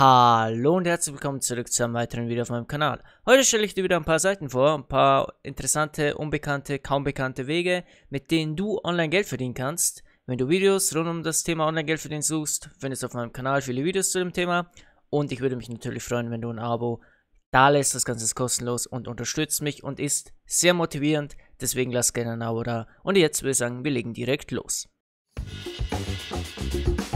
Hallo und herzlich willkommen zurück zu einem weiteren Video auf meinem Kanal. Heute stelle ich dir wieder ein paar Seiten vor, ein paar interessante, unbekannte, kaum bekannte Wege, mit denen du online Geld verdienen kannst. Wenn du Videos rund um das Thema online Geld verdienen suchst, findest du auf meinem Kanal viele Videos zu dem Thema. Und ich würde mich natürlich freuen, wenn du ein Abo da lässt. Das Ganze ist kostenlos und unterstützt mich und ist sehr motivierend. Deswegen lass gerne ein Abo da. Und jetzt würde ich sagen, wir legen direkt los. Musik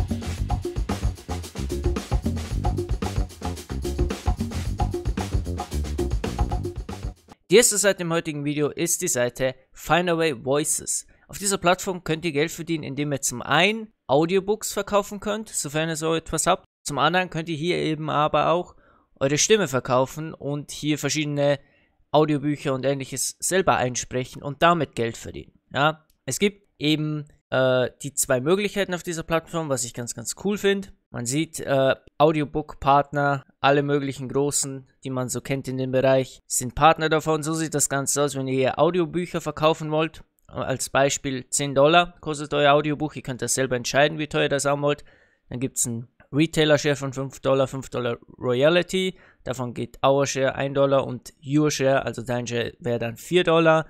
Die erste Seite im heutigen Video ist die Seite Findaway Voices. Auf dieser Plattform könnt ihr Geld verdienen, indem ihr zum einen Audiobooks verkaufen könnt, sofern ihr so etwas habt. Zum anderen könnt ihr hier eben aber auch eure Stimme verkaufen und hier verschiedene Audiobücher und ähnliches selber einsprechen und damit Geld verdienen. Ja, es gibt eben äh, die zwei Möglichkeiten auf dieser Plattform, was ich ganz, ganz cool finde. Man sieht äh, Audiobook-Partner, alle möglichen großen, die man so kennt in dem Bereich, sind Partner davon. So sieht das Ganze aus, wenn ihr Audiobücher verkaufen wollt. Als Beispiel 10 Dollar kostet euer Audiobuch. Ihr könnt das selber entscheiden, wie teuer das haben wollt. Dann gibt es einen Retailer-Share von 5 Dollar, 5 Dollar Royalty. Davon geht Our Share 1 Dollar und Your Share, also dein Share, wäre dann 4 Dollar.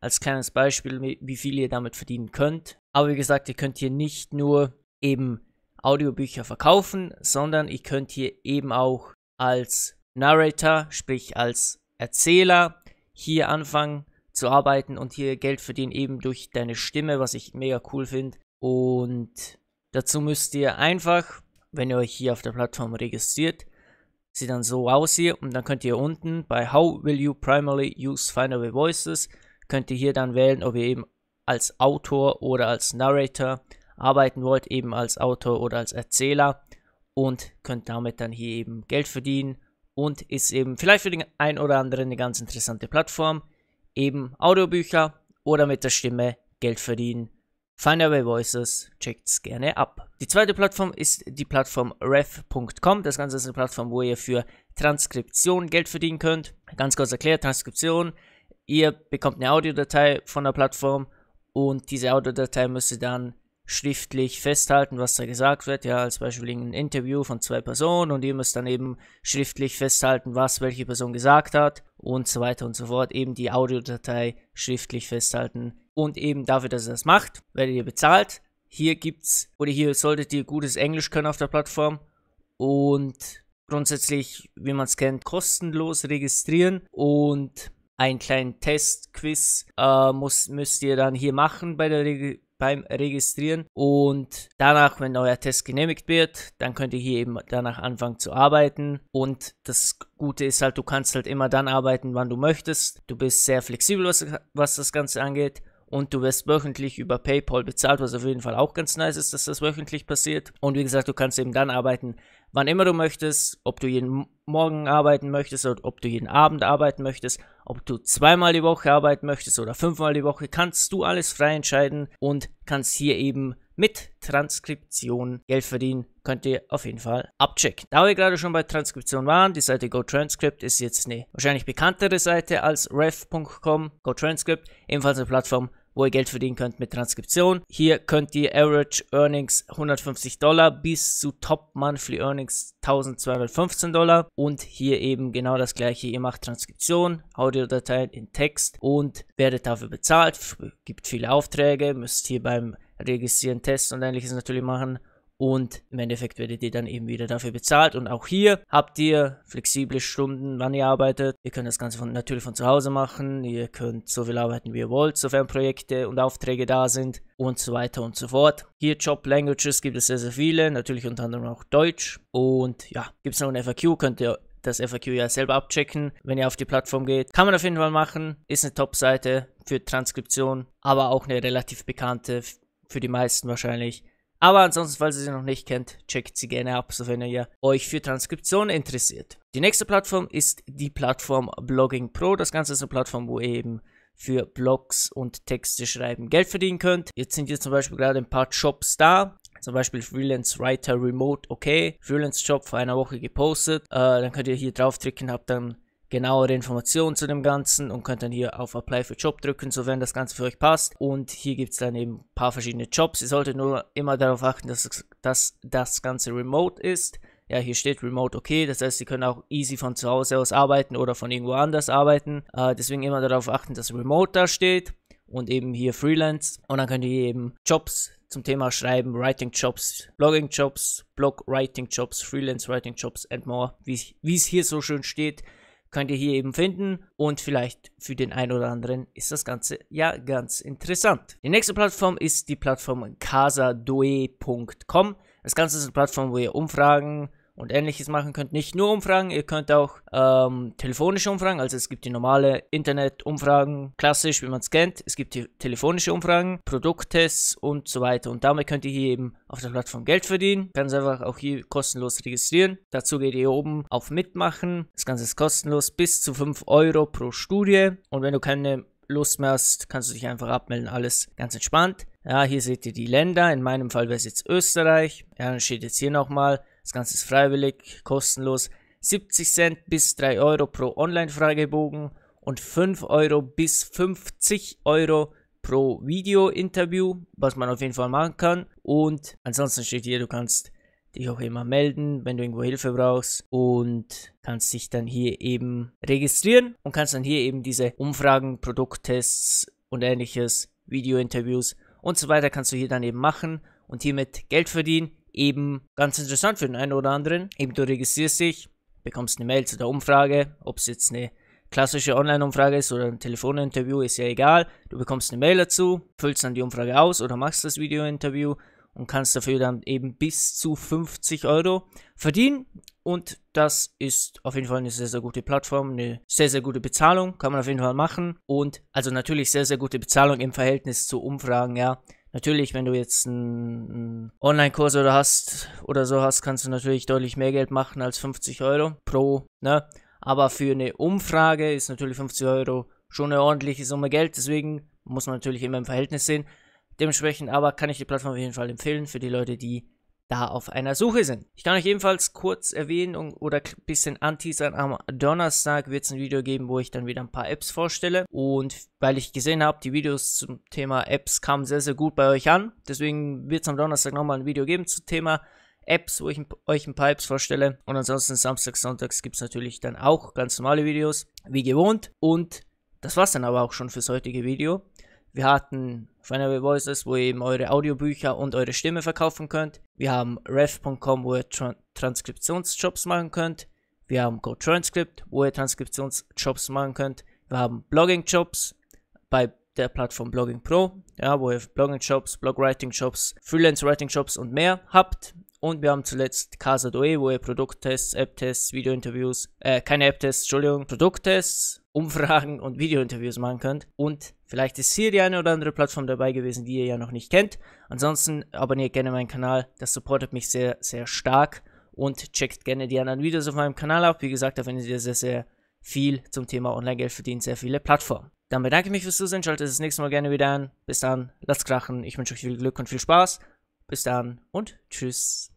Als kleines Beispiel, wie viel ihr damit verdienen könnt. Aber wie gesagt, ihr könnt hier nicht nur eben Audiobücher verkaufen, sondern ich könnte hier eben auch als Narrator, sprich als Erzähler, hier anfangen zu arbeiten und hier Geld verdienen eben durch deine Stimme, was ich mega cool finde. Und dazu müsst ihr einfach, wenn ihr euch hier auf der Plattform registriert, sieht dann so aus hier und dann könnt ihr unten bei How will you primarily use Findaway Voices, könnt ihr hier dann wählen, ob ihr eben als Autor oder als Narrator arbeiten wollt, eben als Autor oder als Erzähler und könnt damit dann hier eben Geld verdienen und ist eben vielleicht für den einen oder anderen eine ganz interessante Plattform. Eben Audiobücher oder mit der Stimme Geld verdienen. Find Away Voices, checkt's gerne ab. Die zweite Plattform ist die Plattform ref.com. Das Ganze ist eine Plattform, wo ihr für Transkription Geld verdienen könnt. Ganz kurz erklärt, Transkription. Ihr bekommt eine Audiodatei von der Plattform und diese Audiodatei müsst ihr dann schriftlich festhalten, was da gesagt wird. Ja, als Beispiel ein Interview von zwei Personen und ihr müsst dann eben schriftlich festhalten, was welche Person gesagt hat und so weiter und so fort. Eben die Audiodatei schriftlich festhalten. Und eben dafür, dass ihr das macht, werdet ihr bezahlt. Hier gibt's oder hier solltet ihr gutes Englisch können auf der Plattform und grundsätzlich, wie man es kennt, kostenlos registrieren und einen kleinen Testquiz äh, muss, müsst ihr dann hier machen bei der Registrierung beim Registrieren. Und danach, wenn euer Test genehmigt wird, dann könnt ihr hier eben danach anfangen zu arbeiten. Und das Gute ist halt, du kannst halt immer dann arbeiten, wann du möchtest. Du bist sehr flexibel, was, was das Ganze angeht und du wirst wöchentlich über PayPal bezahlt, was auf jeden Fall auch ganz nice ist, dass das wöchentlich passiert. Und wie gesagt, du kannst eben dann arbeiten, wann immer du möchtest, ob du jeden Morgen arbeiten möchtest oder ob du jeden Abend arbeiten möchtest, ob du zweimal die Woche arbeiten möchtest oder fünfmal die Woche, kannst du alles frei entscheiden und kannst hier eben mit Transkription Geld verdienen, könnt ihr auf jeden Fall abchecken. Da wir gerade schon bei Transkription waren, die Seite GoTranscript ist jetzt eine wahrscheinlich bekanntere Seite als ref.com. GoTranscript, ebenfalls eine Plattform, wo ihr Geld verdienen könnt mit Transkription. Hier könnt ihr Average Earnings 150 Dollar bis zu Top Monthly Earnings 1215 Dollar und hier eben genau das gleiche. Ihr macht Transkription, Audiodateien in Text und werdet dafür bezahlt, gibt viele Aufträge, müsst hier beim Registrieren, Tests und ähnliches natürlich machen und im Endeffekt werdet ihr dann eben wieder dafür bezahlt. Und auch hier habt ihr flexible Stunden, wann ihr arbeitet. Ihr könnt das Ganze von, natürlich von zu Hause machen. Ihr könnt so viel arbeiten, wie ihr wollt, sofern Projekte und Aufträge da sind und so weiter und so fort. Hier Job Languages gibt es sehr, sehr viele, natürlich unter anderem auch Deutsch. Und ja, gibt es noch ein FAQ, könnt ihr das FAQ ja selber abchecken, wenn ihr auf die Plattform geht. Kann man auf jeden Fall machen, ist eine Top-Seite für Transkription, aber auch eine relativ bekannte für die meisten wahrscheinlich. Aber ansonsten, falls ihr sie noch nicht kennt, checkt sie gerne ab, sofern ihr euch für Transkription interessiert. Die nächste Plattform ist die Plattform Blogging Pro. Das Ganze ist eine Plattform, wo ihr eben für Blogs und Texte schreiben Geld verdienen könnt. Jetzt sind hier zum Beispiel gerade ein paar Jobs da. Zum Beispiel Freelance Writer Remote, okay. Freelance Job vor einer Woche gepostet. Äh, dann könnt ihr hier draufklicken, habt dann genauere Informationen zu dem Ganzen und könnt dann hier auf Apply für Job drücken, sofern das Ganze für euch passt. Und hier gibt es dann eben ein paar verschiedene Jobs. Ihr solltet nur immer darauf achten, dass, dass das Ganze remote ist. Ja, hier steht Remote okay, das heißt, Sie können auch easy von zu Hause aus arbeiten oder von irgendwo anders arbeiten. Äh, deswegen immer darauf achten, dass Remote da steht und eben hier Freelance. Und dann könnt ihr eben Jobs zum Thema Schreiben, Writing Jobs, Blogging Jobs, Blog Writing Jobs, Freelance Writing Jobs and more, wie es hier so schön steht, könnt ihr hier eben finden und vielleicht für den einen oder anderen ist das Ganze ja ganz interessant. Die nächste Plattform ist die Plattform casadoe.com. Das Ganze ist eine Plattform, wo ihr Umfragen und ähnliches machen könnt. Nicht nur Umfragen, ihr könnt auch ähm, telefonische Umfragen, also es gibt die normale Internet-Umfragen, klassisch, wie man es kennt. Es gibt die telefonische Umfragen, Produkttests und so weiter. Und damit könnt ihr hier eben auf der Plattform Geld verdienen. Ganz einfach auch hier kostenlos registrieren. Dazu geht ihr hier oben auf Mitmachen. Das Ganze ist kostenlos, bis zu 5 Euro pro Studie. Und wenn du keine Lust mehr hast, kannst du dich einfach abmelden. Alles ganz entspannt. Ja, hier seht ihr die Länder. In meinem Fall wäre es jetzt Österreich. Ja, dann steht jetzt hier nochmal das Ganze ist freiwillig, kostenlos. 70 Cent bis 3 Euro pro Online-Fragebogen und 5 Euro bis 50 Euro pro Video-Interview, was man auf jeden Fall machen kann. Und ansonsten steht hier, du kannst dich auch immer melden, wenn du irgendwo Hilfe brauchst und kannst dich dann hier eben registrieren und kannst dann hier eben diese Umfragen, Produkttests und ähnliches, Video-Interviews und so weiter kannst du hier dann eben machen und hiermit Geld verdienen eben ganz interessant für den einen oder anderen. Eben du registrierst dich, bekommst eine Mail zu der Umfrage, ob es jetzt eine klassische Online-Umfrage ist oder ein Telefoninterview, ist ja egal. Du bekommst eine Mail dazu, füllst dann die Umfrage aus oder machst das Video-Interview und kannst dafür dann eben bis zu 50 Euro verdienen. Und das ist auf jeden Fall eine sehr, sehr gute Plattform, eine sehr, sehr gute Bezahlung, kann man auf jeden Fall machen. Und also natürlich sehr, sehr gute Bezahlung im Verhältnis zu Umfragen, ja. Natürlich, wenn du jetzt einen Online-Kurs oder hast oder so hast, kannst du natürlich deutlich mehr Geld machen als 50 Euro pro, ne? Aber für eine Umfrage ist natürlich 50 Euro schon eine ordentliche Summe Geld, deswegen muss man natürlich immer im Verhältnis sehen. Dementsprechend aber kann ich die Plattform auf jeden Fall empfehlen für die Leute, die da auf einer Suche sind. Ich kann euch ebenfalls kurz erwähnen oder ein bisschen anteasern, am Donnerstag wird es ein Video geben, wo ich dann wieder ein paar Apps vorstelle und weil ich gesehen habe, die Videos zum Thema Apps kamen sehr, sehr gut bei euch an, deswegen wird es am Donnerstag nochmal ein Video geben zum Thema Apps, wo ich euch ein paar Apps vorstelle und ansonsten Samstag, sonntags gibt es natürlich dann auch ganz normale Videos, wie gewohnt und das war's dann aber auch schon fürs heutige Video. Wir hatten Final Voices, wo ihr eben eure Audiobücher und eure Stimme verkaufen könnt. Wir haben ref.com, wo ihr Tran Transkriptionsjobs machen könnt. Wir haben GoTranscript, wo ihr Transkriptionsjobs machen könnt. Wir haben Blogging-Jobs bei der Plattform Blogging Pro, ja, wo ihr Blogging-Jobs, Blogwriting-Jobs, Freelance-Writing-Jobs und mehr habt. Und wir haben zuletzt Casa Doe, wo ihr Produkttests, App-Tests, Videointerviews, äh, keine App-Tests, Entschuldigung, Produkttests, Umfragen und Videointerviews machen könnt. Und vielleicht ist hier die eine oder andere Plattform dabei gewesen, die ihr ja noch nicht kennt. Ansonsten abonniert gerne meinen Kanal, das supportet mich sehr, sehr stark. Und checkt gerne die anderen Videos auf meinem Kanal ab. Wie gesagt, da findet ihr sehr, sehr viel zum Thema Online-Geld verdienen, sehr viele Plattformen. Dann bedanke ich mich fürs Zusehen, schaltet das nächste Mal gerne wieder ein. Bis dann, lasst krachen, ich wünsche euch viel Glück und viel Spaß. Bis dann und tschüss.